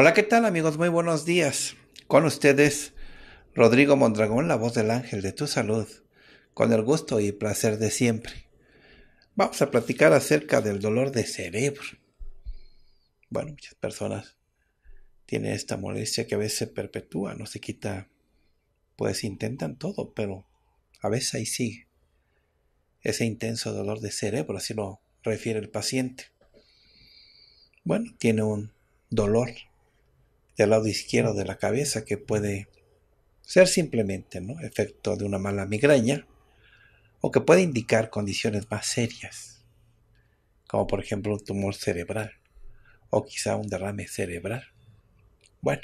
Hola, ¿qué tal amigos? Muy buenos días. Con ustedes, Rodrigo Mondragón, la voz del ángel de tu salud, con el gusto y placer de siempre. Vamos a platicar acerca del dolor de cerebro. Bueno, muchas personas tienen esta molestia que a veces se perpetúa, no se quita, pues intentan todo, pero a veces ahí sigue. Ese intenso dolor de cerebro, así lo refiere el paciente. Bueno, tiene un dolor del lado izquierdo de la cabeza que puede ser simplemente efecto de una mala migraña o que puede indicar condiciones más serias, como por ejemplo un tumor cerebral o quizá un derrame cerebral. Bueno,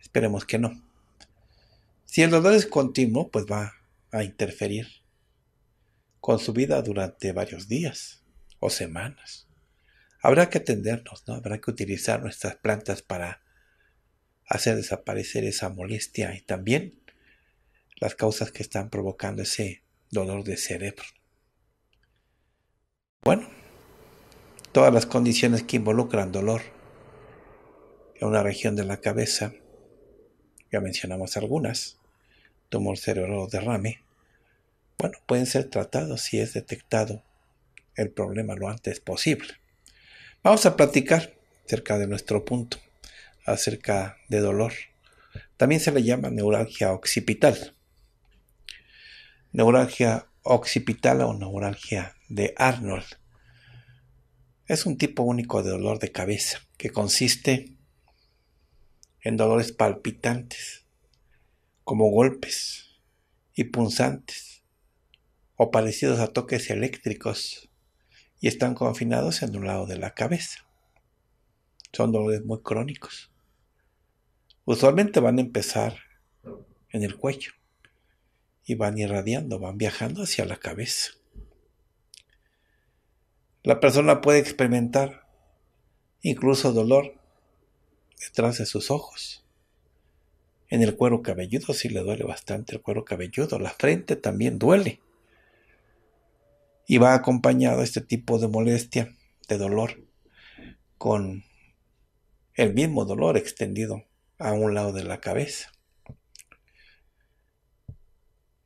esperemos que no. Si el dolor es continuo, pues va a interferir con su vida durante varios días o semanas. Habrá que atendernos, ¿no? Habrá que utilizar nuestras plantas para hacer desaparecer esa molestia y también las causas que están provocando ese dolor de cerebro. Bueno, todas las condiciones que involucran dolor en una región de la cabeza, ya mencionamos algunas, tumor cerebral derrame, bueno, pueden ser tratados si es detectado el problema lo antes posible. Vamos a platicar cerca de nuestro punto acerca de dolor. También se le llama neuralgia occipital. Neuralgia occipital o neuralgia de Arnold. Es un tipo único de dolor de cabeza que consiste en dolores palpitantes, como golpes y punzantes, o parecidos a toques eléctricos, y están confinados en un lado de la cabeza. Son dolores muy crónicos usualmente van a empezar en el cuello y van irradiando, van viajando hacia la cabeza. La persona puede experimentar incluso dolor detrás de sus ojos. En el cuero cabelludo si le duele bastante el cuero cabelludo. La frente también duele. Y va acompañado este tipo de molestia, de dolor, con el mismo dolor extendido a un lado de la cabeza.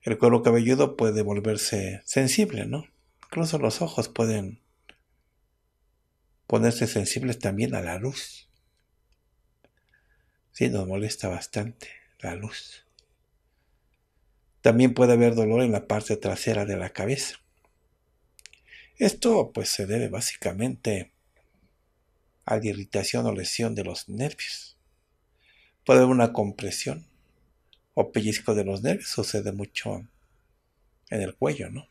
El cuero cabelludo puede volverse sensible, ¿no? Incluso los ojos pueden ponerse sensibles también a la luz. Sí, nos molesta bastante la luz. También puede haber dolor en la parte trasera de la cabeza. Esto pues se debe básicamente a la irritación o lesión de los nervios puede haber una compresión o pellizco de los nervios, sucede mucho en el cuello, ¿no?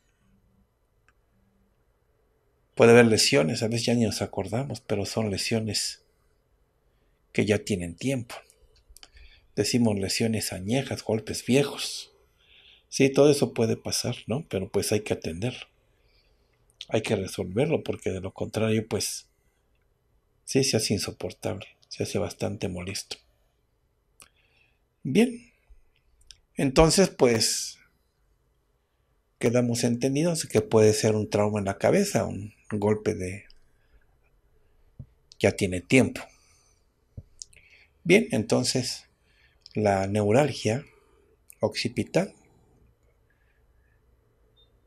Puede haber lesiones, a veces ya ni nos acordamos, pero son lesiones que ya tienen tiempo. Decimos lesiones añejas, golpes viejos. Sí, todo eso puede pasar, ¿no? Pero pues hay que atenderlo. Hay que resolverlo porque de lo contrario, pues sí se hace insoportable, se hace bastante molesto. Bien. Entonces, pues, quedamos entendidos que puede ser un trauma en la cabeza, un golpe de... ya tiene tiempo. Bien, entonces, la neuralgia occipital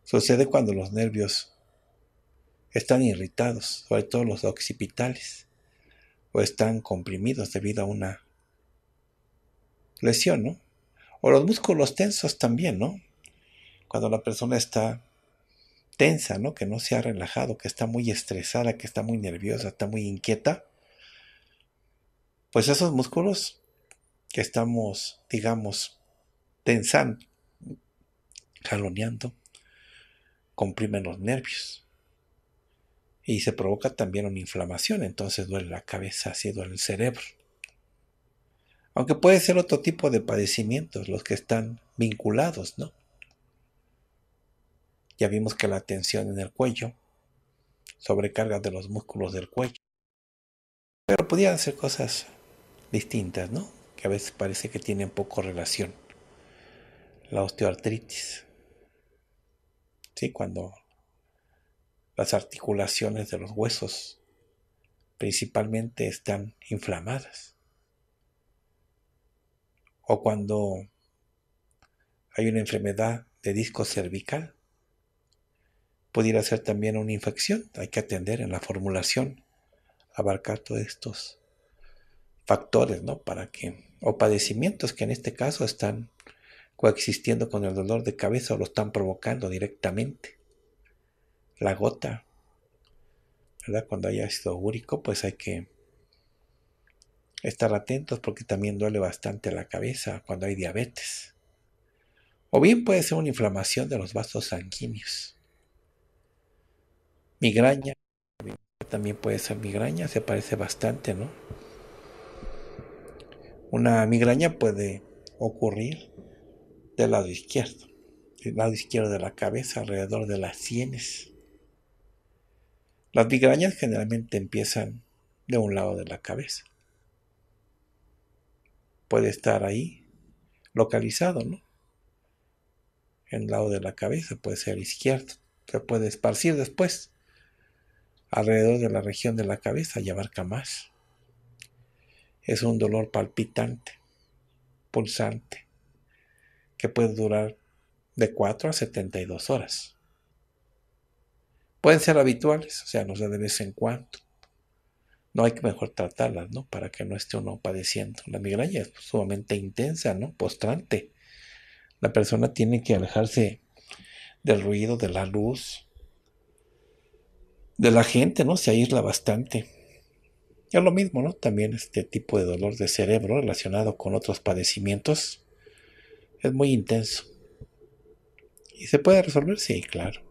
sucede cuando los nervios están irritados, sobre todo los occipitales, o están comprimidos debido a una lesión, ¿no? O los músculos tensos también, ¿no? Cuando la persona está tensa, ¿no? Que no se ha relajado, que está muy estresada, que está muy nerviosa, está muy inquieta. Pues esos músculos que estamos, digamos, tensando, jaloneando, comprimen los nervios. Y se provoca también una inflamación, entonces duele la cabeza, así duele el cerebro. Aunque puede ser otro tipo de padecimientos los que están vinculados, ¿no? Ya vimos que la tensión en el cuello, sobrecarga de los músculos del cuello. Pero podían ser cosas distintas, ¿no? Que a veces parece que tienen poco relación. La osteoartritis. Sí, cuando las articulaciones de los huesos principalmente están inflamadas o cuando hay una enfermedad de disco cervical. Pudiera ser también una infección. Hay que atender en la formulación, abarcar todos estos factores, ¿no? Para que, o padecimientos que en este caso están coexistiendo con el dolor de cabeza o lo están provocando directamente. La gota, ¿verdad? Cuando haya ácido úrico, pues hay que estar atentos porque también duele bastante la cabeza cuando hay diabetes. O bien puede ser una inflamación de los vasos sanguíneos. Migraña, también puede ser migraña, se parece bastante, ¿no? Una migraña puede ocurrir del lado izquierdo, del lado izquierdo de la cabeza, alrededor de las sienes. Las migrañas generalmente empiezan de un lado de la cabeza puede estar ahí, localizado, ¿no? En el lado de la cabeza, puede ser izquierdo, se puede esparcir después alrededor de la región de la cabeza y abarca más. Es un dolor palpitante, pulsante, que puede durar de 4 a 72 horas. Pueden ser habituales, o sea, no sé, de vez en cuando no hay que mejor tratarlas, ¿no? Para que no esté uno padeciendo. La migraña es sumamente intensa, ¿no? Postrante. La persona tiene que alejarse del ruido, de la luz, de la gente, ¿no? Se aísla bastante. Es lo mismo, ¿no? También este tipo de dolor de cerebro relacionado con otros padecimientos es muy intenso. ¿Y se puede resolver? Sí, claro.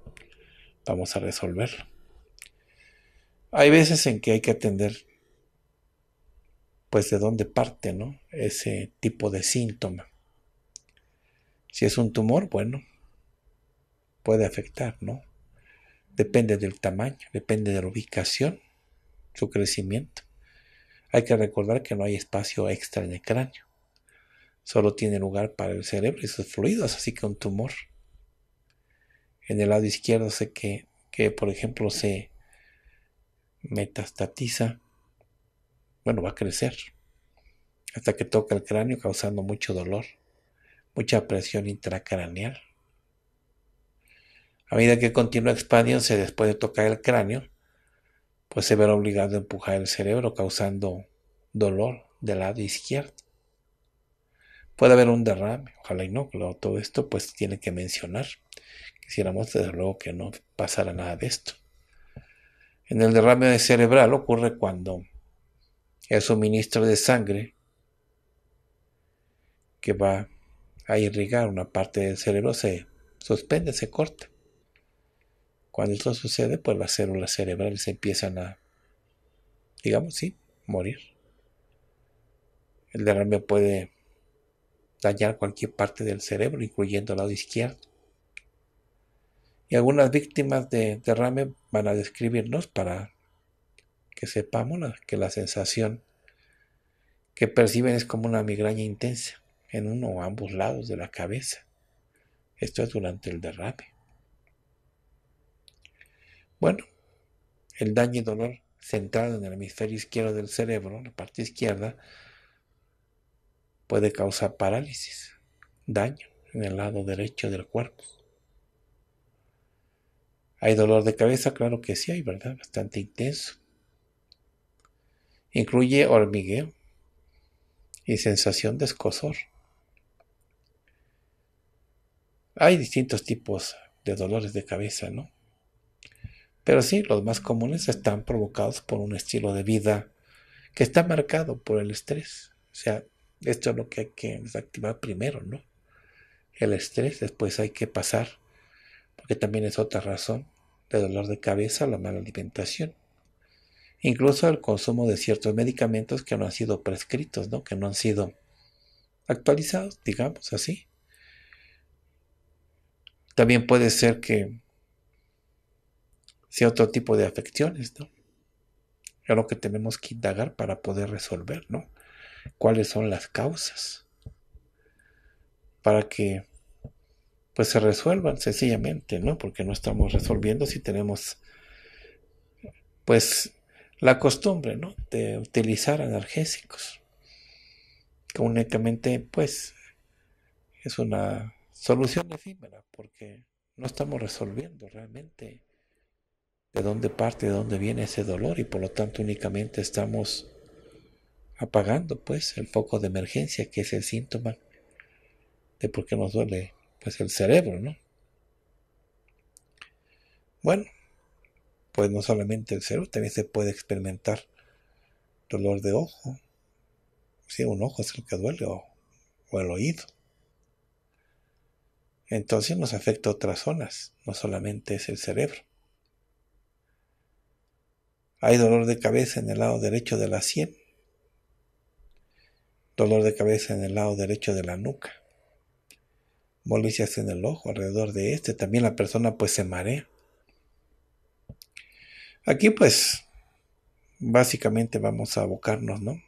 Vamos a resolverlo. Hay veces en que hay que atender, pues de dónde parte, ¿no? Ese tipo de síntoma. Si es un tumor, bueno, puede afectar, ¿no? Depende del tamaño, depende de la ubicación, su crecimiento. Hay que recordar que no hay espacio extra en el cráneo. Solo tiene lugar para el cerebro y sus fluidos, así que un tumor. En el lado izquierdo sé que, que por ejemplo, se metastatiza, bueno, va a crecer hasta que toca el cráneo causando mucho dolor, mucha presión intracraneal. A medida que continúa expandiéndose después de tocar el cráneo, pues se verá obligado a empujar el cerebro causando dolor del lado izquierdo. Puede haber un derrame, ojalá y no, claro, todo esto pues tiene que mencionar. Quisiéramos desde luego que no pasara nada de esto. En el derrame cerebral ocurre cuando el suministro de sangre que va a irrigar una parte del cerebro se suspende, se corta. Cuando esto sucede, pues las células cerebrales empiezan a, digamos, sí, morir. El derrame puede dañar cualquier parte del cerebro, incluyendo el lado izquierdo. Y algunas víctimas de derrame van a describirnos para que sepamos que la sensación que perciben es como una migraña intensa en uno o ambos lados de la cabeza. Esto es durante el derrame. Bueno, el daño y dolor centrado en el hemisferio izquierdo del cerebro, la parte izquierda, puede causar parálisis, daño en el lado derecho del cuerpo. ¿Hay dolor de cabeza? Claro que sí hay, ¿verdad? Bastante intenso. Incluye hormigueo y sensación de escosor. Hay distintos tipos de dolores de cabeza, ¿no? Pero sí, los más comunes están provocados por un estilo de vida que está marcado por el estrés. O sea, esto es lo que hay que desactivar primero, ¿no? El estrés, después hay que pasar, porque también es otra razón de dolor de cabeza, la mala alimentación, incluso el consumo de ciertos medicamentos que no han sido prescritos, ¿no? que no han sido actualizados, digamos así. También puede ser que sea otro tipo de afecciones, ¿no? Es lo que tenemos que indagar para poder resolver, ¿no? ¿Cuáles son las causas? Para que pues se resuelvan sencillamente, ¿no? Porque no estamos resolviendo si tenemos, pues, la costumbre, ¿no? De utilizar analgésicos, que únicamente, pues, es una solución efímera, porque no estamos resolviendo realmente de dónde parte, de dónde viene ese dolor, y por lo tanto únicamente estamos apagando, pues, el foco de emergencia, que es el síntoma de por qué nos duele pues el cerebro, ¿no? Bueno, pues no solamente el cerebro, también se puede experimentar dolor de ojo. Si un ojo es el que duele o, o el oído. Entonces nos afecta otras zonas, no solamente es el cerebro. Hay dolor de cabeza en el lado derecho de la sien, dolor de cabeza en el lado derecho de la nuca, vuelve en el ojo alrededor de este. También la persona pues se marea. Aquí pues básicamente vamos a abocarnos, ¿no?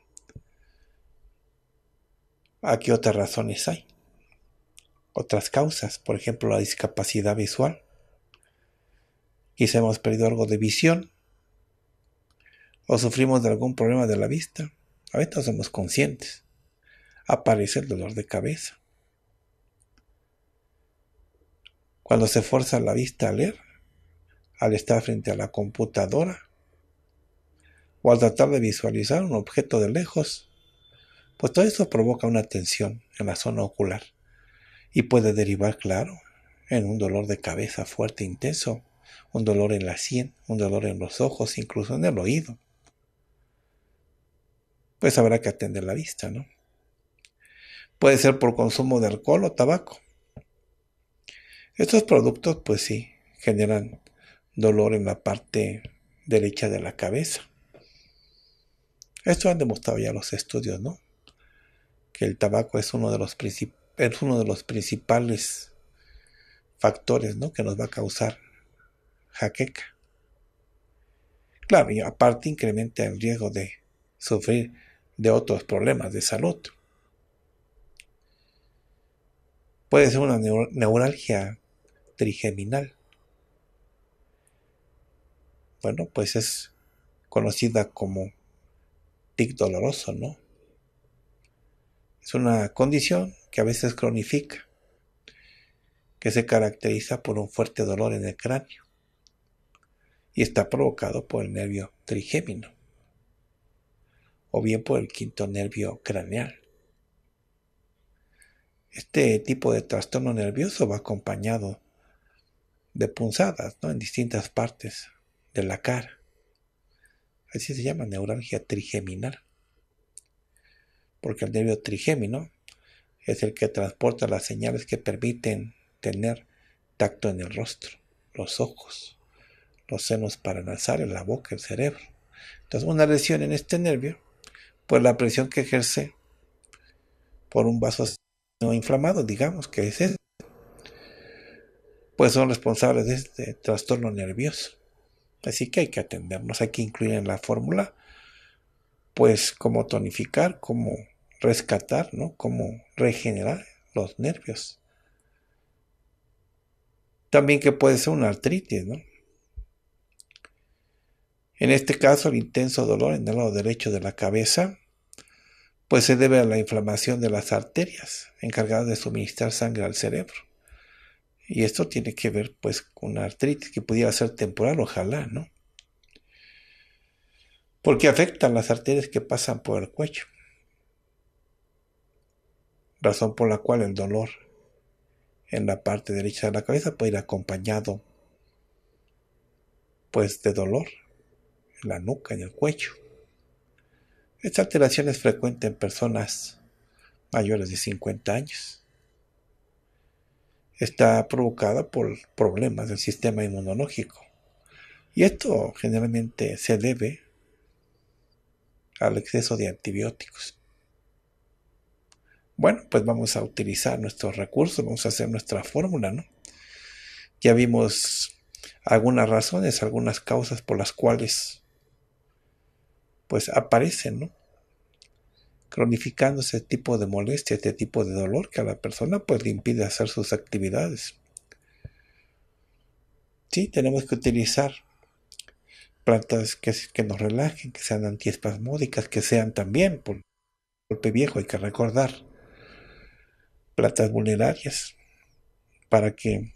¿A qué otras razones hay? Otras causas, por ejemplo, la discapacidad visual. Quizá hemos perdido algo de visión o sufrimos de algún problema de la vista. A veces no somos conscientes. Aparece el dolor de cabeza. Cuando se fuerza la vista a leer, al estar frente a la computadora o al tratar de visualizar un objeto de lejos, pues todo eso provoca una tensión en la zona ocular y puede derivar, claro, en un dolor de cabeza fuerte e intenso, un dolor en la sien, un dolor en los ojos, incluso en el oído. Pues habrá que atender la vista, ¿no? Puede ser por consumo de alcohol o tabaco. Estos productos, pues sí, generan dolor en la parte derecha de la cabeza. Esto han demostrado ya los estudios, ¿no? Que el tabaco es uno de los, es uno de los principales factores, ¿no? Que nos va a causar jaqueca. Claro, y aparte incrementa el riesgo de sufrir de otros problemas de salud. Puede ser una neuralgia trigeminal. Bueno, pues es conocida como tic doloroso, ¿no? Es una condición que a veces cronifica, que se caracteriza por un fuerte dolor en el cráneo y está provocado por el nervio trigémino o bien por el quinto nervio craneal. Este tipo de trastorno nervioso va acompañado de punzadas en distintas partes de la cara. Así se llama neuralgia trigeminal. Porque el nervio trigémino es el que transporta las señales que permiten tener tacto en el rostro, los ojos, los senos paranasales, la boca, el cerebro. Entonces, una lesión en este nervio, pues la presión que ejerce por un vaso inflamado, digamos que es eso, pues son responsables de este trastorno nervioso. Así que hay que atendernos, hay que incluir en la fórmula, pues cómo tonificar, cómo rescatar, ¿no? Cómo regenerar los nervios. También que puede ser una artritis, ¿no? En este caso, el intenso dolor en el lado derecho de la cabeza, pues se debe a la inflamación de las arterias encargadas de suministrar sangre al cerebro. Y esto tiene que ver pues con una artritis que pudiera ser temporal, ojalá, ¿no? Porque afectan las arterias que pasan por el cuello. Razón por la cual el dolor en la parte derecha de la cabeza puede ir acompañado pues de dolor en la nuca, en el cuello. Esta alteración es frecuente en personas mayores de 50 años está provocada por problemas del sistema inmunológico. Y esto generalmente se debe al exceso de antibióticos. Bueno, pues vamos a utilizar nuestros recursos, vamos a hacer nuestra fórmula, ¿no? Ya vimos algunas razones, algunas causas por las cuales pues aparecen, ¿no? cronificando ese tipo de molestia, este tipo de dolor que a la persona pues le impide hacer sus actividades. Sí, tenemos que utilizar plantas que, nos relajen, que sean antiespasmódicas, que sean también, por golpe viejo hay que recordar, plantas vulnerarias, para que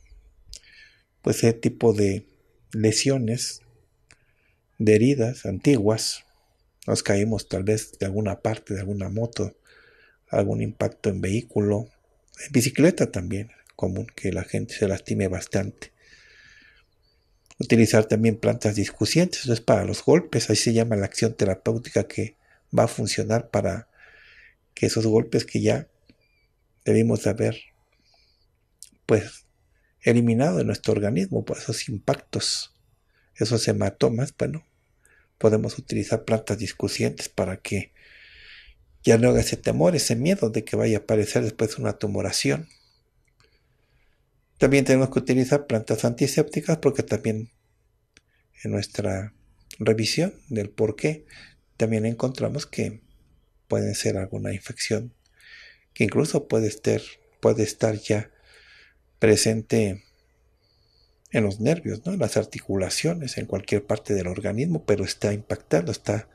pues ese tipo de lesiones, de heridas antiguas, nos caímos tal vez de alguna parte, de alguna moto, algún impacto en vehículo, en bicicleta también, común que la gente se lastime bastante. Utilizar también plantas discusientes, eso es para los golpes, ahí se llama la acción terapéutica que va a funcionar para que esos golpes que ya debimos haber pues eliminado de nuestro organismo, pues, esos impactos, esos hematomas, bueno, podemos utilizar plantas discusientes para que ya no haga ese temor, ese miedo de que vaya a aparecer después una tumoración. También tenemos que utilizar plantas antisépticas porque también en nuestra revisión del por qué también encontramos que pueden ser alguna infección que incluso puede estar, puede estar ya presente en los nervios, ¿no? en las articulaciones, en cualquier parte del organismo, pero está impactando, está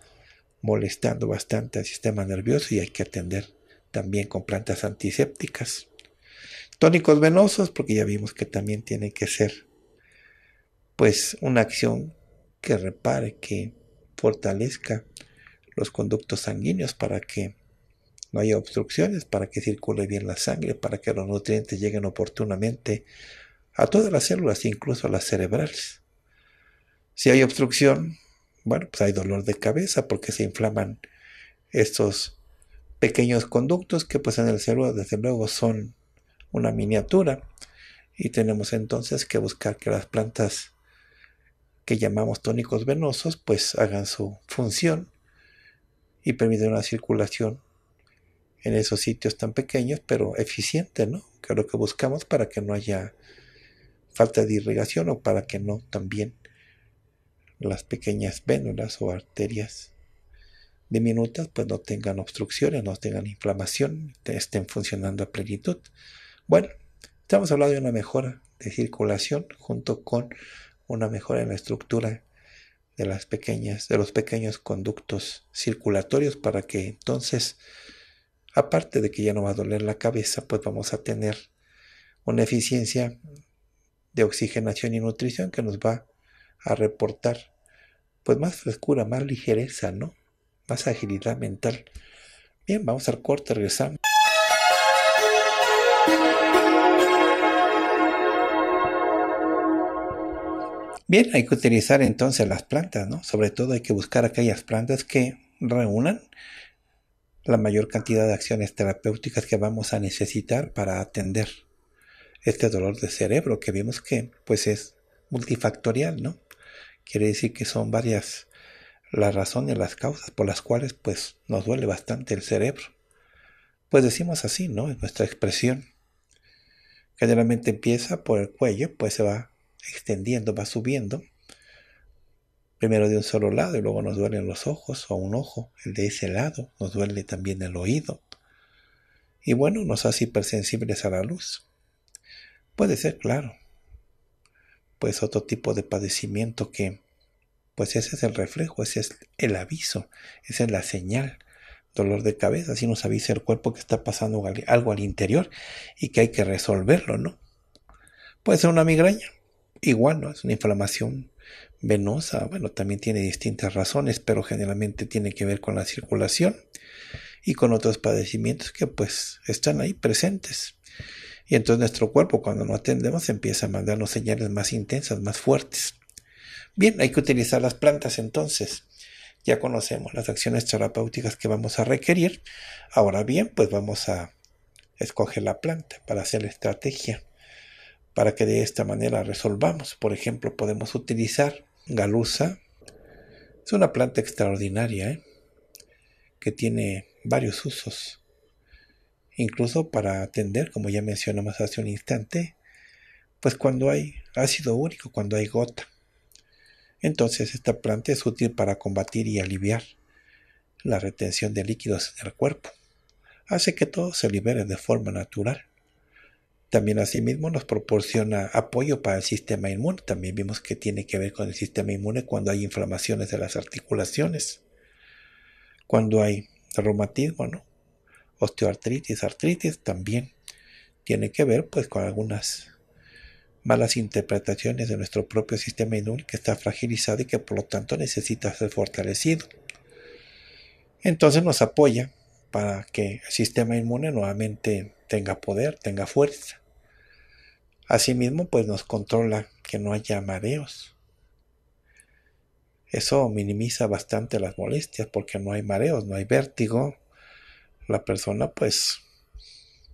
molestando bastante al sistema nervioso y hay que atender también con plantas antisépticas. Tónicos venosos, porque ya vimos que también tiene que ser pues una acción que repare, que fortalezca los conductos sanguíneos para que no haya obstrucciones, para que circule bien la sangre, para que los nutrientes lleguen oportunamente a todas las células, incluso a las cerebrales. Si hay obstrucción, bueno, pues hay dolor de cabeza porque se inflaman estos pequeños conductos que pues en el cerebro desde luego son una miniatura y tenemos entonces que buscar que las plantas que llamamos tónicos venosos pues hagan su función y permitan una circulación en esos sitios tan pequeños pero eficiente, ¿no? Que es lo que buscamos para que no haya falta de irrigación o para que no también las pequeñas vénulas o arterias diminutas pues no tengan obstrucciones, no tengan inflamación, estén funcionando a plenitud. Bueno, estamos hablando de una mejora de circulación junto con una mejora en la estructura de las pequeñas de los pequeños conductos circulatorios para que entonces aparte de que ya no va a doler la cabeza, pues vamos a tener una eficiencia de oxigenación y nutrición que nos va a reportar pues más frescura, más ligereza, ¿no? Más agilidad mental. Bien, vamos al corte, regresamos. Bien, hay que utilizar entonces las plantas, ¿no? Sobre todo hay que buscar aquellas plantas que reúnan la mayor cantidad de acciones terapéuticas que vamos a necesitar para atender este dolor de cerebro que vimos que pues es multifactorial, ¿no? Quiere decir que son varias las razones, las causas por las cuales pues nos duele bastante el cerebro. Pues decimos así, ¿no? En nuestra expresión. Generalmente empieza por el cuello, pues se va extendiendo, va subiendo. Primero de un solo lado y luego nos duelen los ojos o un ojo, el de ese lado, nos duele también el oído. Y bueno, nos hace hipersensibles a la luz. Puede ser, claro. Pues otro tipo de padecimiento que, pues ese es el reflejo, ese es el aviso, esa es la señal. Dolor de cabeza, si nos avisa el cuerpo que está pasando algo al interior y que hay que resolverlo, ¿no? Puede ser una migraña, igual, ¿no? Es una inflamación venosa, bueno, también tiene distintas razones, pero generalmente tiene que ver con la circulación y con otros padecimientos que pues están ahí presentes. Y entonces nuestro cuerpo, cuando no atendemos, empieza a mandarnos señales más intensas, más fuertes. Bien, hay que utilizar las plantas entonces. Ya conocemos las acciones terapéuticas que vamos a requerir. Ahora bien, pues vamos a escoger la planta para hacer la estrategia, para que de esta manera resolvamos. Por ejemplo, podemos utilizar galusa. Es una planta extraordinaria, ¿eh? que tiene varios usos incluso para atender, como ya mencionamos hace un instante, pues cuando hay ácido úrico, cuando hay gota. Entonces esta planta es útil para combatir y aliviar la retención de líquidos en el cuerpo. Hace que todo se libere de forma natural. También asimismo nos proporciona apoyo para el sistema inmune. También vimos que tiene que ver con el sistema inmune cuando hay inflamaciones de las articulaciones, cuando hay reumatismo, ¿no? osteoartritis, artritis, también tiene que ver pues con algunas malas interpretaciones de nuestro propio sistema inmune que está fragilizado y que por lo tanto necesita ser fortalecido. Entonces nos apoya para que el sistema inmune nuevamente tenga poder, tenga fuerza. Asimismo, pues nos controla que no haya mareos. Eso minimiza bastante las molestias porque no hay mareos, no hay vértigo, la persona pues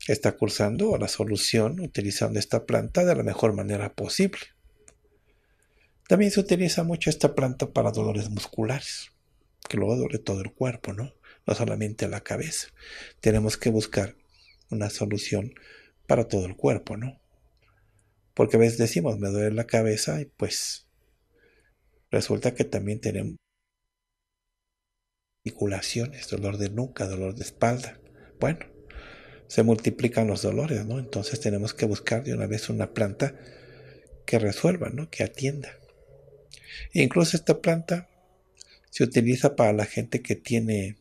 está cursando la solución utilizando esta planta de la mejor manera posible. También se utiliza mucho esta planta para dolores musculares, que luego duele todo el cuerpo, ¿no? No solamente la cabeza. Tenemos que buscar una solución para todo el cuerpo, ¿no? Porque a veces decimos, me duele la cabeza y pues resulta que también tenemos articulaciones, dolor de nuca, dolor de espalda. Bueno, se multiplican los dolores, ¿no? Entonces tenemos que buscar de una vez una planta que resuelva, ¿no? Que atienda. incluso esta planta se utiliza para la gente que tiene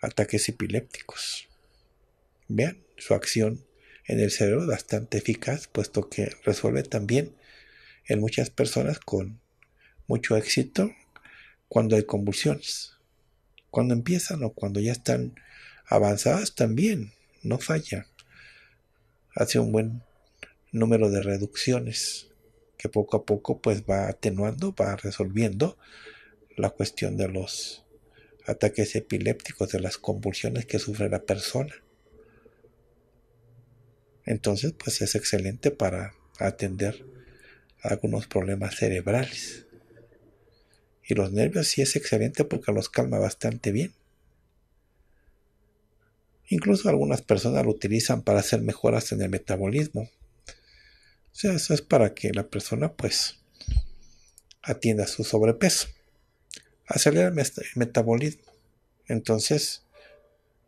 ataques epilépticos. Vean, su acción en el cerebro es bastante eficaz, puesto que resuelve también en muchas personas con mucho éxito cuando hay convulsiones. Cuando empiezan o cuando ya están avanzadas también, no falla. Hace un buen número de reducciones que poco a poco pues va atenuando, va resolviendo la cuestión de los ataques epilépticos, de las convulsiones que sufre la persona. Entonces pues es excelente para atender algunos problemas cerebrales. Y los nervios sí es excelente porque los calma bastante bien. Incluso algunas personas lo utilizan para hacer mejoras en el metabolismo. O sea, eso es para que la persona pues atienda su sobrepeso. Acelera el metabolismo. Entonces,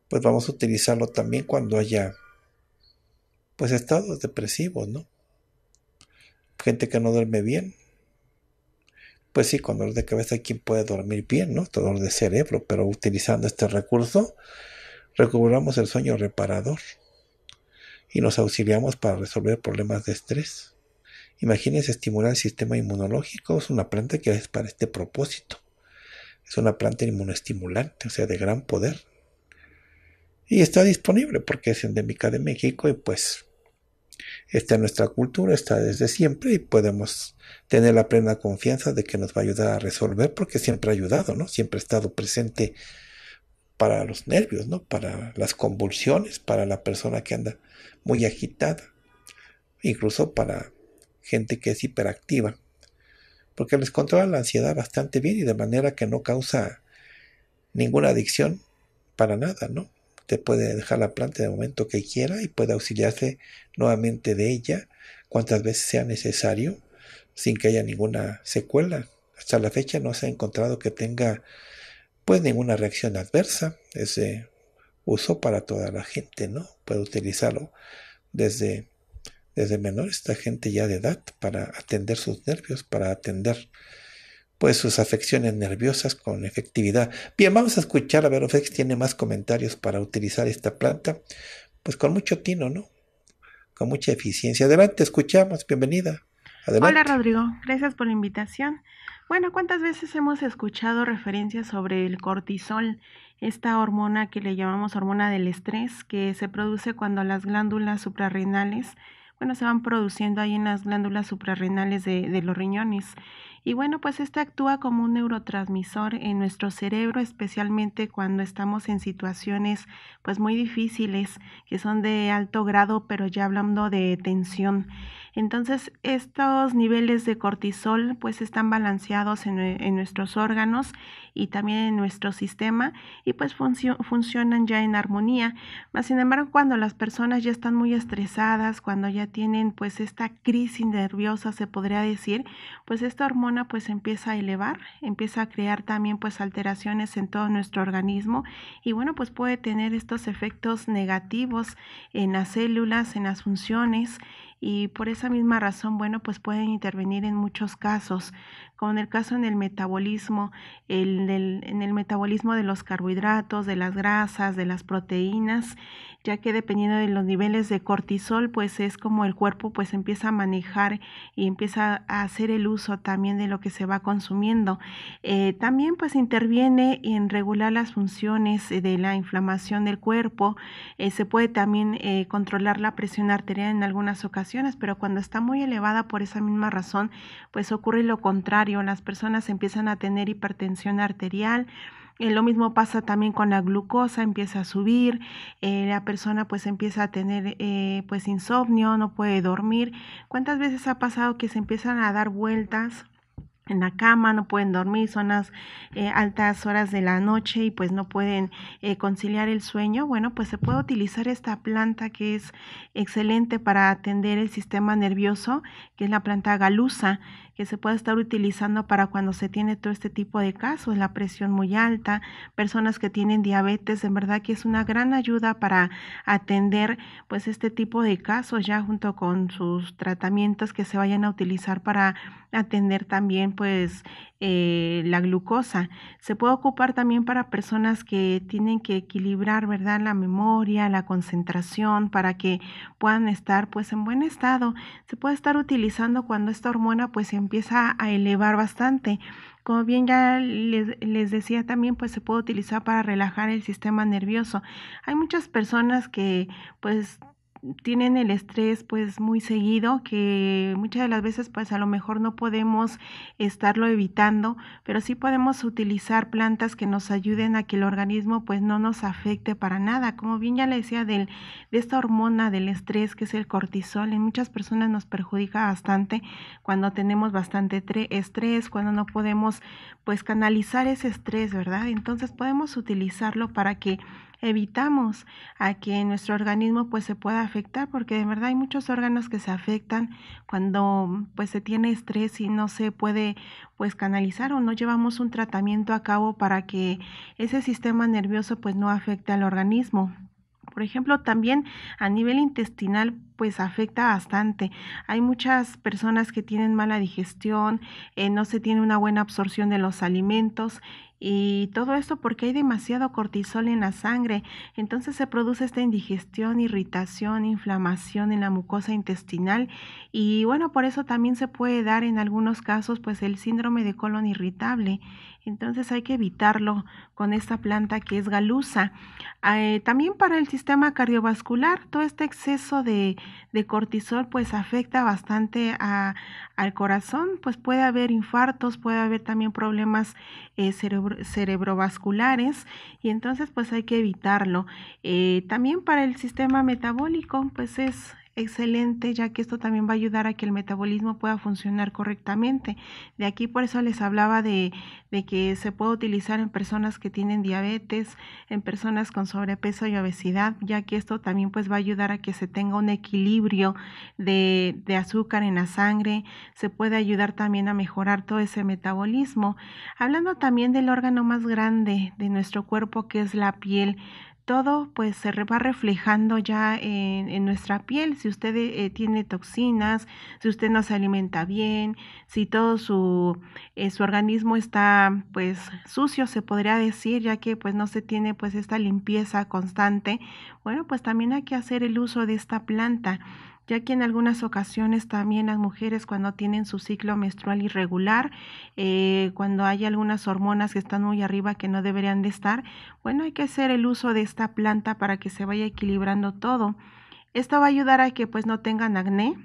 pues vamos a utilizarlo también cuando haya pues estados depresivos, ¿no? Gente que no duerme bien, pues sí, con dolor de cabeza, quien puede dormir bien? ¿no? Dolor de cerebro, pero utilizando este recurso, recuperamos el sueño reparador y nos auxiliamos para resolver problemas de estrés. Imagínense estimular el sistema inmunológico, es una planta que es para este propósito. Es una planta inmunoestimulante, o sea, de gran poder. Y está disponible porque es endémica de México y pues esta nuestra cultura, está desde siempre y podemos tener la plena confianza de que nos va a ayudar a resolver porque siempre ha ayudado, ¿no? Siempre ha estado presente para los nervios, ¿no? Para las convulsiones, para la persona que anda muy agitada, incluso para gente que es hiperactiva, porque les controla la ansiedad bastante bien y de manera que no causa ninguna adicción para nada, ¿no? Usted puede dejar la planta de momento que quiera y puede auxiliarse nuevamente de ella cuantas veces sea necesario sin que haya ninguna secuela. Hasta la fecha no se ha encontrado que tenga pues ninguna reacción adversa. Ese uso para toda la gente, ¿no? Puede utilizarlo desde, desde menor esta gente ya de edad para atender sus nervios, para atender pues sus afecciones nerviosas con efectividad. Bien, vamos a escuchar a ver si tiene más comentarios para utilizar esta planta, pues con mucho tino, ¿no? Con mucha eficiencia. Adelante, escuchamos, bienvenida. Hola Rodrigo, gracias por la invitación. Bueno, ¿cuántas veces hemos escuchado referencias sobre el cortisol, esta hormona que le llamamos hormona del estrés, que se produce cuando las glándulas suprarrenales, bueno, se van produciendo ahí en las glándulas suprarrenales de los riñones y bueno, pues este actúa como un neurotransmisor en nuestro cerebro, especialmente cuando estamos en situaciones pues muy difíciles, que son de alto grado, pero ya hablando de tensión. Entonces, estos niveles de cortisol pues están balanceados en, eh, en nuestros órganos y también en nuestro sistema y pues funcionan ya en armonía. Mas, sin embargo, cuando las personas ya están muy estresadas, cuando ya tienen pues esta crisis nerviosa, se podría decir, pues esta hormona pues empieza a elevar, empieza a crear también pues alteraciones en todo nuestro organismo y bueno, pues puede tener estos efectos negativos en las células, en las funciones y por esa misma razón, bueno, pues pueden intervenir en muchos casos, como en el caso en el metabolismo, en el metabolismo de los carbohidratos, de las grasas, de las proteínas ya que dependiendo de los niveles de cortisol, pues es como el cuerpo pues empieza a manejar y empieza a hacer el uso también de lo que se va consumiendo. Eh, también pues interviene en regular las funciones eh, de la inflamación del cuerpo. Eh, se puede también controlar la presión arterial en algunas ocasiones, pero cuando está muy elevada por esa misma razón, pues ocurre lo contrario. Las personas empiezan a tener hipertensión arterial, eh, lo mismo pasa también con la glucosa, empieza a subir, eh, la persona pues empieza a tener eh, pues insomnio, no puede dormir. ¿Cuántas veces ha pasado que se empiezan a dar vueltas? en la cama, no pueden dormir, son las altas horas de la noche y pues no pueden conciliar el sueño, bueno, pues se puede utilizar esta planta que es excelente para atender el sistema nervioso, que es la planta galusa que se puede estar utilizando para cuando se tiene todo este tipo de casos, la presión muy alta, personas que tienen diabetes, en verdad que es una gran ayuda para atender pues este tipo de casos ya junto con sus tratamientos que se vayan a utilizar para atender también pues eh, la glucosa. Se puede ocupar también para personas que tienen que equilibrar, ¿verdad? La memoria, la concentración, para que puedan estar pues en buen estado. Se puede estar utilizando cuando esta hormona pues empieza a elevar bastante. Como bien ya les, les, decía también, pues se puede utilizar para relajar el sistema nervioso. Hay muchas personas que pues tienen el estrés pues muy seguido que muchas de las veces pues a lo mejor no podemos estarlo evitando pero sí podemos utilizar plantas que nos ayuden a que el organismo pues no nos afecte para nada como bien ya le decía del, de esta hormona del estrés que es el cortisol en muchas personas nos perjudica bastante cuando tenemos bastante estrés cuando no podemos pues canalizar ese estrés verdad entonces podemos utilizarlo para que evitamos a que nuestro organismo pues se pueda afectar porque de verdad hay muchos órganos que se afectan cuando pues se tiene estrés y no se puede pues canalizar o no llevamos un tratamiento a cabo para que ese sistema nervioso pues no afecte al organismo. Por ejemplo, también a nivel intestinal pues afecta bastante. Hay muchas personas que tienen mala digestión, eh, no se tiene una buena absorción de los alimentos y todo esto porque hay demasiado cortisol en la sangre. Entonces se produce esta indigestión, irritación, inflamación en la mucosa intestinal y bueno, por eso también se puede dar en algunos casos pues el síndrome de colon irritable. Entonces hay que evitarlo con esta planta que es galusa. Ah, eh, también para el sistema cardiovascular, todo este exceso de de cortisol pues afecta bastante a, al corazón, pues puede haber infartos, puede haber también problemas eh, cerebrovasculares y entonces pues hay que evitarlo. Eh, también para el sistema metabólico pues es excelente, ya que esto también va a ayudar a que el metabolismo pueda funcionar correctamente. De aquí por eso les hablaba de, que se puede utilizar en personas que tienen diabetes, en personas con sobrepeso y obesidad, ya que esto también pues va a ayudar a que se tenga un equilibrio de, de azúcar en la sangre, se puede ayudar también a mejorar todo ese metabolismo. Hablando también del órgano más grande de nuestro cuerpo que es la piel, todo pues se va reflejando ya en, nuestra piel. Si usted eh, tiene toxinas, si usted no se alimenta bien, si todo su, eh, su, organismo está pues sucio, se podría decir, ya que pues no se tiene pues esta limpieza constante, bueno pues también hay que hacer el uso de esta planta ya que en algunas ocasiones también las mujeres cuando tienen su ciclo menstrual irregular, eh, cuando hay algunas hormonas que están muy arriba que no deberían de estar, bueno, hay que hacer el uso de esta planta para que se vaya equilibrando todo. Esto va a ayudar a que pues no tengan acné,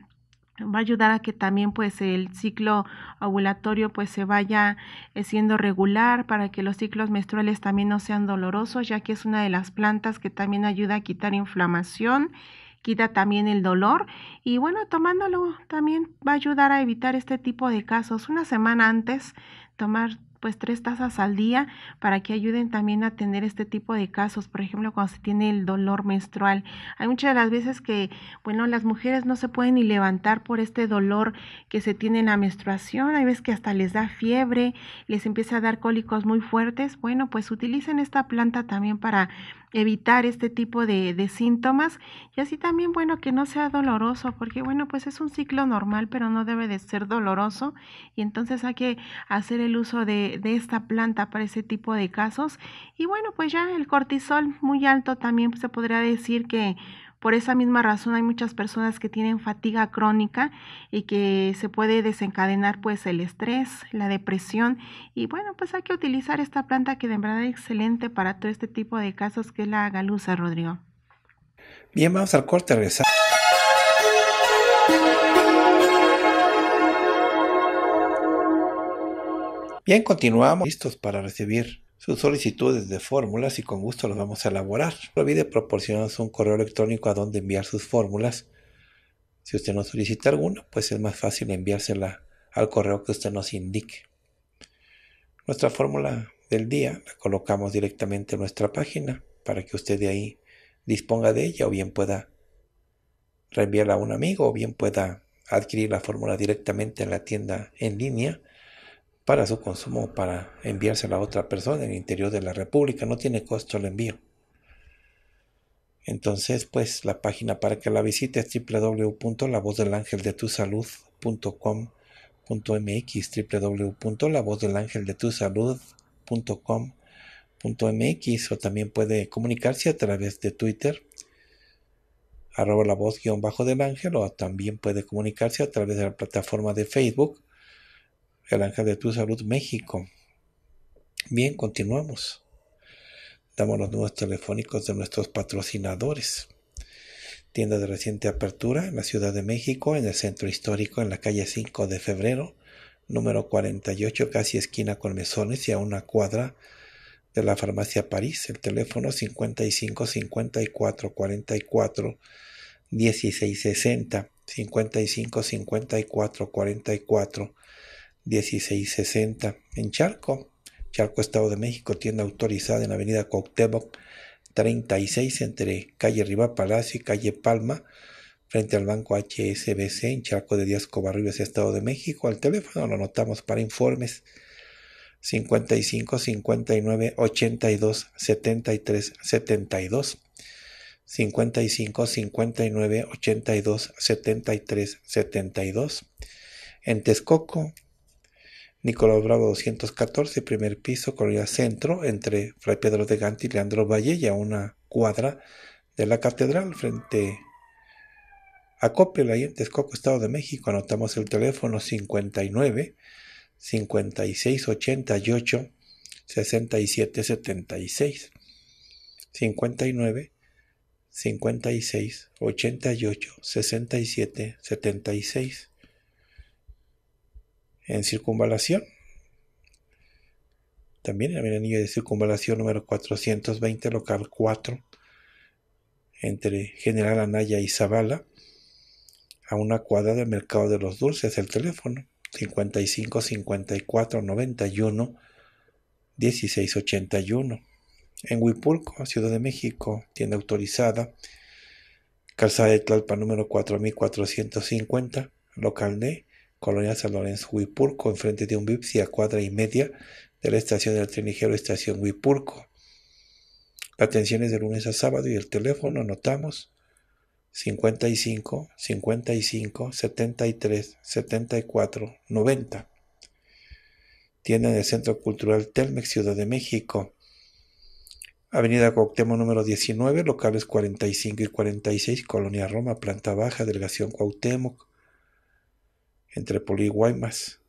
va a ayudar a que también pues el ciclo ovulatorio pues se vaya eh, siendo regular para que los ciclos menstruales también no sean dolorosos ya que es una de las plantas que también ayuda a quitar inflamación quita también el dolor y bueno, tomándolo también va a ayudar a evitar este tipo de casos. Una semana antes, tomar pues tres tazas al día para que ayuden también a tener este tipo de casos, por ejemplo, cuando se tiene el dolor menstrual. Hay muchas de las veces que, bueno, las mujeres no se pueden ni levantar por este dolor que se tiene en la menstruación, hay veces que hasta les da fiebre, les empieza a dar cólicos muy fuertes. Bueno, pues utilicen esta planta también para evitar este tipo de, síntomas y así también, bueno, que no sea doloroso, porque bueno, pues es un ciclo normal, pero no debe de ser doloroso y entonces hay que hacer el uso de, de esta planta para ese tipo de casos. Y bueno, pues ya el cortisol muy alto también pues, se podría decir que por esa misma razón hay muchas personas que tienen fatiga crónica y que se puede desencadenar pues el estrés, la depresión y bueno, pues hay que utilizar esta planta que de verdad es excelente para todo este tipo de casos que es la galusa, Rodrigo. Bien, vamos al corte, regresar. Bien, continuamos listos para recibir sus solicitudes de fórmulas y con gusto las vamos a elaborar. No olvide proporcionarnos un correo electrónico a donde enviar sus fórmulas. Si usted no solicita alguna, pues es más fácil enviársela al correo que usted nos indique. Nuestra fórmula del día la colocamos directamente en nuestra página para que usted de ahí disponga de ella o bien pueda reenviarla a un amigo o bien pueda adquirir la fórmula directamente en la tienda en línea para su consumo, para enviársela a otra persona en el interior de la República. No tiene costo el envío. Entonces, pues la página para que la visite es www.lavozdelangeldetusalud.com.mx www.lavozdelangeldetusalud.com.mx o también puede comunicarse a través de Twitter arroba la voz guión bajo del ángel o también puede comunicarse a través de la plataforma de Facebook el ángel de tu Salud México. Bien, continuamos. Damos los números telefónicos de nuestros patrocinadores. Tienda de reciente apertura en la Ciudad de México, en el centro histórico, en la calle 5 de febrero, número 48, casi esquina con mesones y a una cuadra de la farmacia París. El teléfono 55 54 44 16 60 55 54 44 1660 en Charco, Charco Estado de México, tienda autorizada en la avenida Cuauhtémoc 36 entre calle Riva Palacio y calle Palma frente al banco HSBC en Charco de Díaz Covarrubias, Estado de México. Al teléfono lo anotamos para informes 55 59 82 73 72 55 59 82 73 72 en Texcoco Nicolás Bravo 214, primer piso, Colonia Centro, entre Fray Pedro de Gante y Leandro Valle, a una cuadra de la catedral frente a Coppel, en Texcoco, Estado de México. Anotamos el teléfono 59 56 88 67 76. 59 56 88 67 76 en circunvalación. También en la anillo de circunvalación número 420, local 4, entre General Anaya y Zavala, a una cuadra del Mercado de los Dulces, el teléfono 55 54 91 16 En Huipulco, Ciudad de México, tienda autorizada, calzada de Tlalpan número 4450, local D, Colonia San Lorenzo Huipurco, enfrente de un Bipsi a cuadra y media de la estación del tren ligero Estación Huipurco. Atenciones de lunes a sábado y el teléfono anotamos 55 55 73 74 90. Tienda en el Centro Cultural Telmex, Ciudad de México. Avenida Cuauhtémoc número 19, locales 45 y 46, Colonia Roma, planta baja, delegación Cuauhtémoc entre Poli y Guaymas.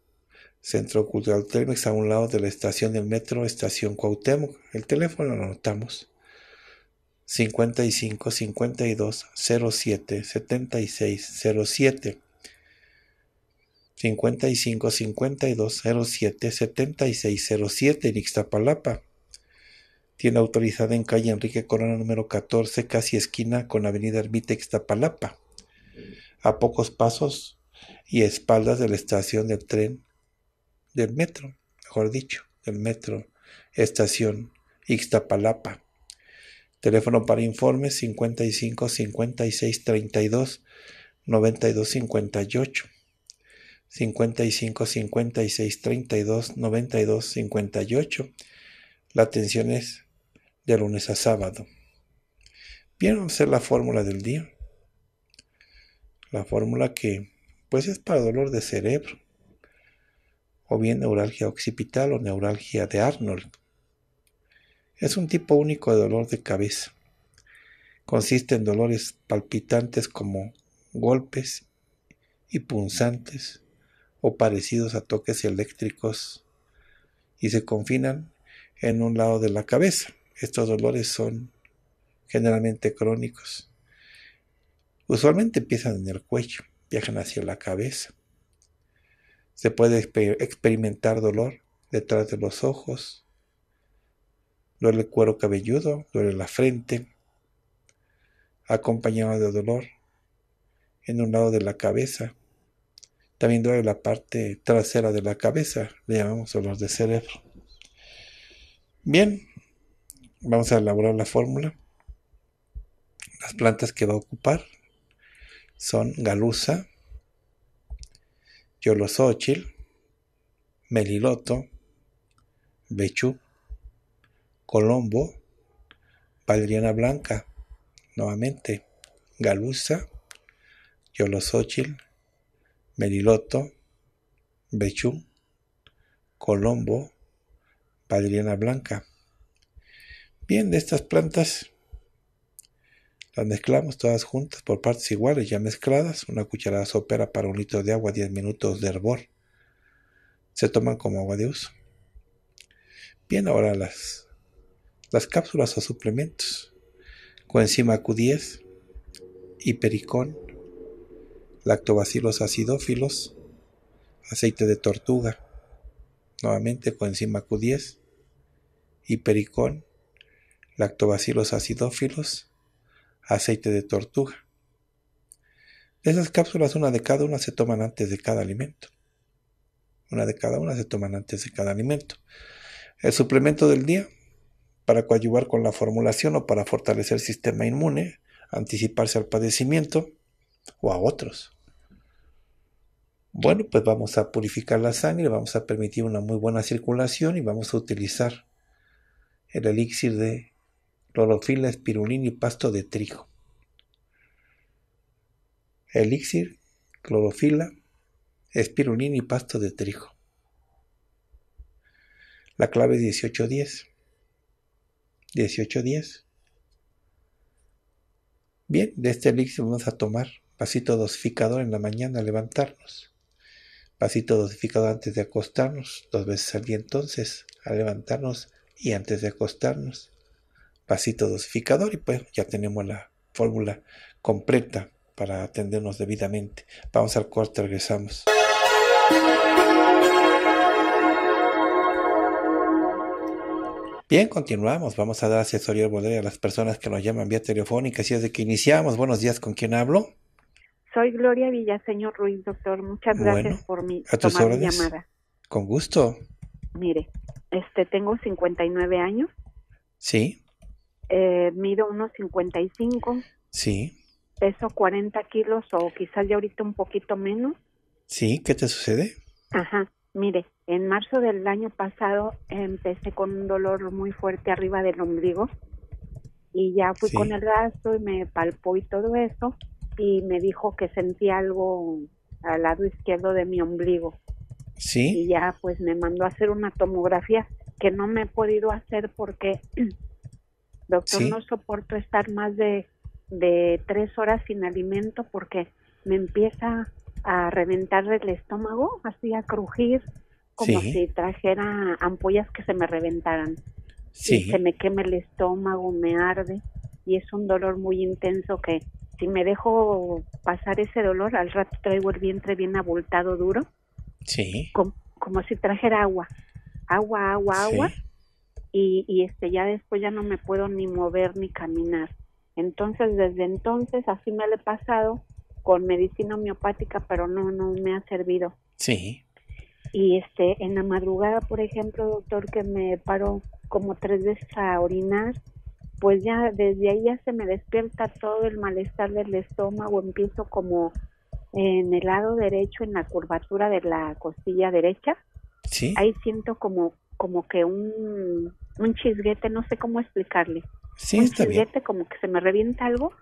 Centro Cultural Telmex a un lado de la estación del metro, estación Cuauhtémoc. El teléfono lo anotamos. 55 52 07 76 55 52 07 76 en Ixtapalapa. Tiene autorizada en calle Enrique Corona número 14, casi esquina con Avenida Ermita Ixtapalapa. A pocos pasos y espaldas de la estación del tren, del metro, mejor dicho, del metro, estación Ixtapalapa. Teléfono para informes 55 56 32 92 58. 55 56 32 92 58. La atención es de lunes a sábado. Vieron ser la fórmula del día. La fórmula que pues es para dolor de cerebro, o bien neuralgia occipital o neuralgia de Arnold. Es un tipo único de dolor de cabeza. Consiste en dolores palpitantes como golpes y punzantes o parecidos a toques eléctricos y se confinan en un lado de la cabeza. Estos dolores son generalmente crónicos. Usualmente empiezan en el cuello viajan hacia la cabeza. Se puede experimentar dolor detrás de los ojos, duele el cuero cabelludo, duele la frente, acompañado de dolor en un lado de la cabeza. También duele la parte trasera de la cabeza, le llamamos dolor de cerebro. Bien, vamos a elaborar la fórmula. Las plantas que va a ocupar, son Galusa, Yolosochil, Meliloto, Bechú, Colombo, Padriana Blanca, nuevamente Galusa, Yolosochil, Meliloto, Bechú, Colombo, Padriana Blanca. Bien, de estas plantas las mezclamos todas juntas por partes iguales, ya mezcladas, una cucharada sopera para un litro de agua, 10 minutos de hervor. Se toman como agua de uso. Bien, ahora las, las cápsulas o suplementos. Coenzima Q10, hipericón, lactobacilos acidófilos, aceite de tortuga, nuevamente coenzima Q10, hipericón, lactobacilos acidófilos, aceite de tortuga. esas cápsulas, una de cada una se toman antes de cada alimento. Una de cada una se toman antes de cada alimento. El suplemento del día, para coadyuvar con la formulación o para fortalecer el sistema inmune, anticiparse al padecimiento o a otros. Bueno, pues vamos a purificar la sangre, vamos a permitir una muy buena circulación y vamos a utilizar el elixir de clorofila, espirulina y pasto de trigo. Elixir, clorofila, espirulina y pasto de trigo. La clave es 1810. 1810. Bien, de este elixir vamos a tomar pasito dosificador en la mañana, levantarnos. Pasito dosificador antes de acostarnos, dos veces al día entonces, a levantarnos y antes de acostarnos vasito dosificador y pues ya tenemos la fórmula completa para atendernos debidamente. Vamos al corte, regresamos. Bien, continuamos. Vamos a dar asesoría volver a las personas que nos llaman vía telefónica. Así es de que iniciamos. Buenos días, ¿con quién hablo? Soy Gloria Villaseñor Ruiz, doctor. Muchas gracias por mi, llamada. Con gusto. Mire, este, tengo 59 años. Sí. Eh, mido unos 55. Sí. Peso 40 kilos o quizás ya ahorita un poquito menos. Sí, ¿qué te sucede? Ajá, mire, en marzo del año pasado empecé con un dolor muy fuerte arriba del ombligo y ya fui con el gasto y me palpó y todo eso y me dijo que sentía algo al lado izquierdo de mi ombligo. Sí. Y ya pues me mandó a hacer una tomografía que no me he podido hacer porque Doctor, no soporto estar más de, tres horas sin alimento porque me empieza a reventar el estómago, así a crujir, como si trajera ampollas que se me reventaran. Sí. se me queme el estómago, me arde y es un dolor muy intenso que si me dejo pasar ese dolor, al rato traigo el vientre bien abultado, duro. Como, si trajera agua. Agua, agua, agua y, este ya después ya no me puedo ni mover ni caminar. Entonces, desde entonces así me lo he pasado con medicina homeopática, pero no, no me ha servido. Sí. Y este, en la madrugada, por ejemplo, doctor, que me paro como tres veces a orinar, pues ya desde ahí ya se me despierta todo el malestar del estómago, empiezo como en el lado derecho, en la curvatura de la costilla derecha. Sí. Ahí siento como como que un, un chisguete, no sé cómo explicarle. Sí, un chisguete, como que se me revienta algo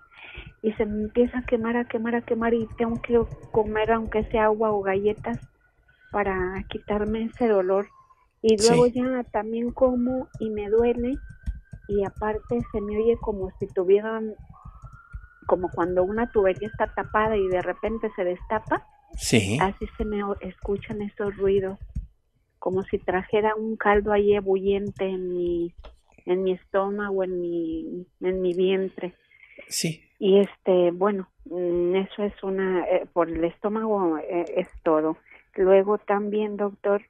y se me empieza a quemar, a quemar, a quemar y tengo que comer aunque sea agua o galletas para quitarme ese dolor. Y luego ya también como y me duele y aparte se me oye como si tuvieran, como cuando una tubería está tapada y de repente se destapa. Sí. Así se me escuchan esos ruidos como si trajera un caldo ahí ebulliente en mi, en mi estómago, en mi, en mi vientre. Sí. Y este, bueno, mm, eso es una, eh, por el estómago eh, es todo. Luego también, doctor,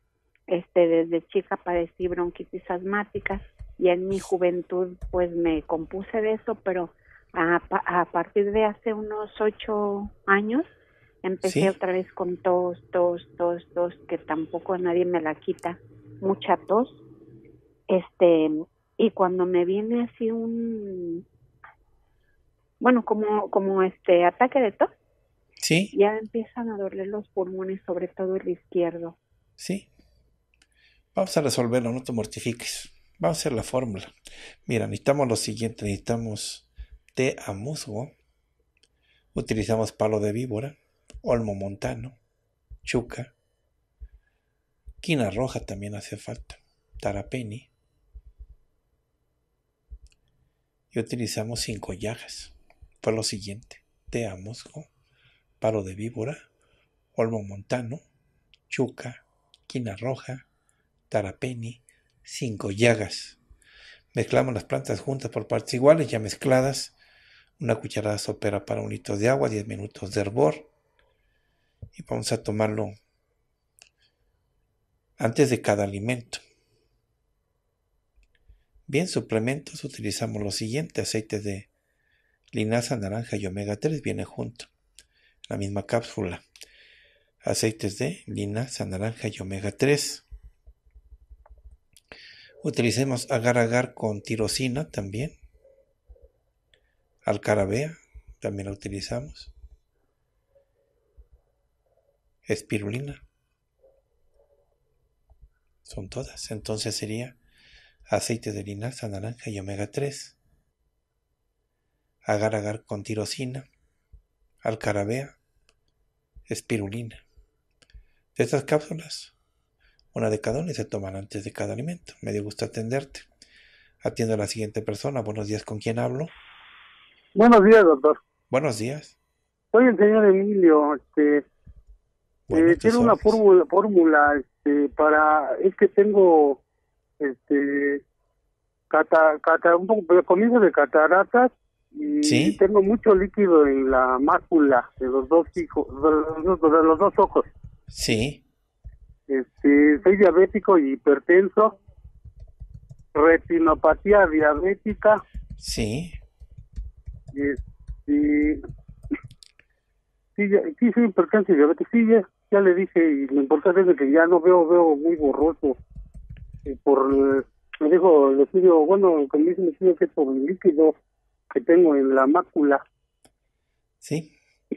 este, desde chica padecí bronquitis asmática y en mi juventud pues me compuse de eso, pero a, a partir de hace unos ocho años Empecé otra vez con tos, tos, tos, tos, que tampoco nadie me la quita, mucha tos. Este, y cuando me viene así un bueno, como como este ataque de tos. Sí. Ya empiezan a doler los pulmones, sobre todo el izquierdo. Sí. Vamos a resolverlo, no te mortifiques. Vamos a hacer la fórmula. Mira, necesitamos lo siguiente, necesitamos té a musgo. Utilizamos palo de víbora Olmo Montano, Chuca, Quina Roja también hace falta, Tarapeni. Y utilizamos cinco llagas. Fue lo siguiente: mosco, Palo de Víbora, Olmo Montano, Chuca, Quina Roja, Tarapeni, cinco llagas. Mezclamos las plantas juntas por partes iguales, ya mezcladas. Una cucharada sopera para un litro de agua, 10 minutos de hervor y vamos a tomarlo antes de cada alimento. Bien, suplementos utilizamos lo siguiente: aceite de linaza, naranja y omega 3 viene junto. la misma cápsula. Aceites de linaza, naranja y omega 3. Utilicemos agar agar con tirosina también. Alcarabea también la utilizamos espirulina. Son todas. Entonces sería aceite de linaza, naranja y omega 3. Agar agar con tirosina, alcarabea, espirulina. De estas cápsulas, una de cada una y se toman antes de cada alimento. Me dio gusto atenderte. Atiendo a la siguiente persona. Buenos días, ¿con quién hablo? Buenos días, doctor. Buenos días. Soy el señor Emilio. Este, bueno, tiene eh, una fórmula, fórmula este, para, es que tengo, este, un poco, de cataratas y tengo mucho líquido en la mácula de los dos hijos, de los, dos ojos. Sí. Este, soy diabético y hipertenso, retinopatía diabética. Sí. Este, sí, sí, soy hipertenso y diabético, sí, ya le dije, y lo importante es que ya no veo, veo muy borroso. Y por, eh, me dijo el estudio, bueno, que me dice que es por el líquido que tengo en la mácula. Sí,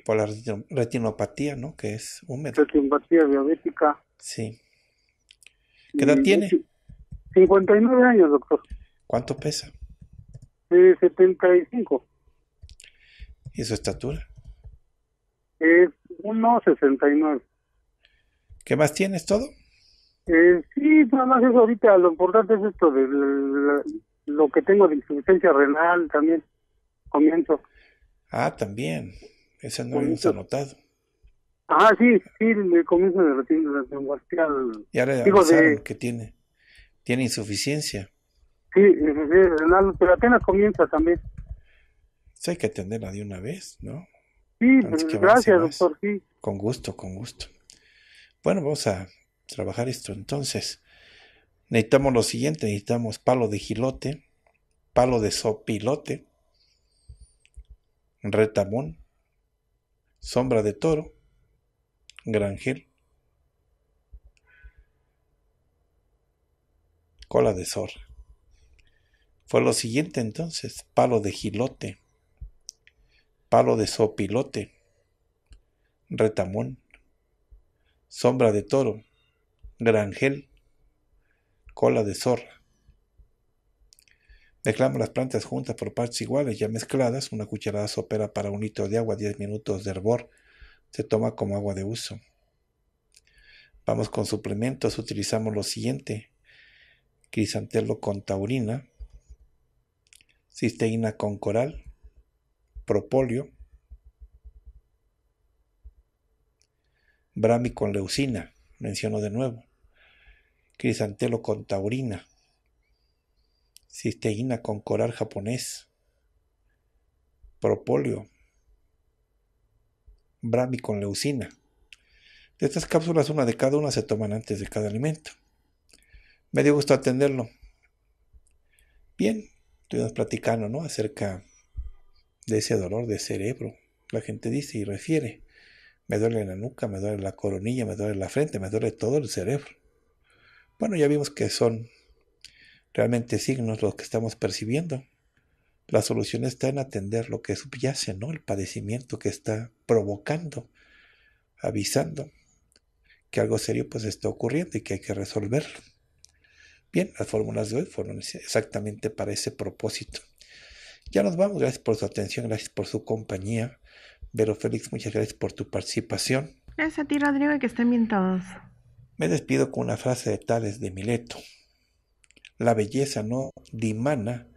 por la retinopatía, ¿no? Que es húmedo. Retinopatía diabética. Sí. ¿Qué edad tiene? 59 años, doctor. ¿Cuánto pesa? De 75. ¿Y su estatura? Es 1,69. ¿Qué más tienes todo? Eh, sí, nada más eso ahorita, lo importante es esto de lo que tengo de insuficiencia renal también, comienzo. Ah, también, Eso no habíamos anotado. Ah, sí, sí, me comienzo de renal. Y ahora digo de... que tiene, tiene insuficiencia. Sí, renal, pero apenas comienza también. Sí, pues hay que atenderla de una vez, ¿no? Sí, gracias, doctor, sí. Con gusto, con gusto. Bueno, vamos a trabajar esto entonces. Necesitamos lo siguiente, necesitamos palo de gilote, palo de sopilote, retamón, sombra de toro, granjel, cola de zorra. Fue lo siguiente entonces, palo de gilote, palo de sopilote, retamón, sombra de toro, gel, cola de zorra. Mezclamos las plantas juntas por partes iguales, ya mezcladas, una cucharada sopera para un litro de agua, 10 minutos de hervor, se toma como agua de uso. Vamos con suplementos, utilizamos lo siguiente, crisantelo con taurina, cisteína con coral, propóleo, Brahmi con leucina, menciono de nuevo, crisantelo con taurina, cisteína con coral japonés, propóleo, Brami con leucina. De estas cápsulas, una de cada una se toman antes de cada alimento. Me dio gusto atenderlo. Bien, estuvimos platicando, ¿no? Acerca de ese dolor de cerebro. La gente dice y refiere. Me duele la nuca, me duele la coronilla, me duele la frente, me duele todo el cerebro. Bueno, ya vimos que son realmente signos los que estamos percibiendo. La solución está en atender lo que subyace, ¿no? El padecimiento que está provocando, avisando que algo serio pues está ocurriendo y que hay que resolverlo. Bien, las fórmulas de hoy fueron exactamente para ese propósito. Ya nos vamos, gracias por su atención, gracias por su compañía. Vero Félix, muchas gracias por tu participación. Gracias a ti, Rodrigo, y que estén bien todos. Me despido con una frase de Tales de Mileto. La belleza no dimana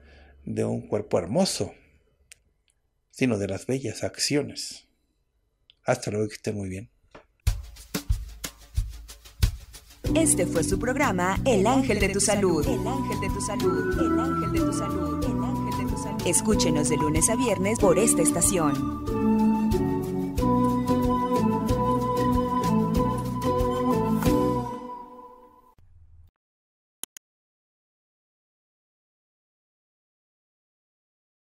de un cuerpo hermoso, sino de las bellas acciones. Hasta luego, que estén muy bien. Este fue su programa El Ángel de tu Salud. El Ángel de tu Salud. El Ángel de tu Salud. El Ángel de tu Salud. Escúchenos de lunes a viernes por esta estación.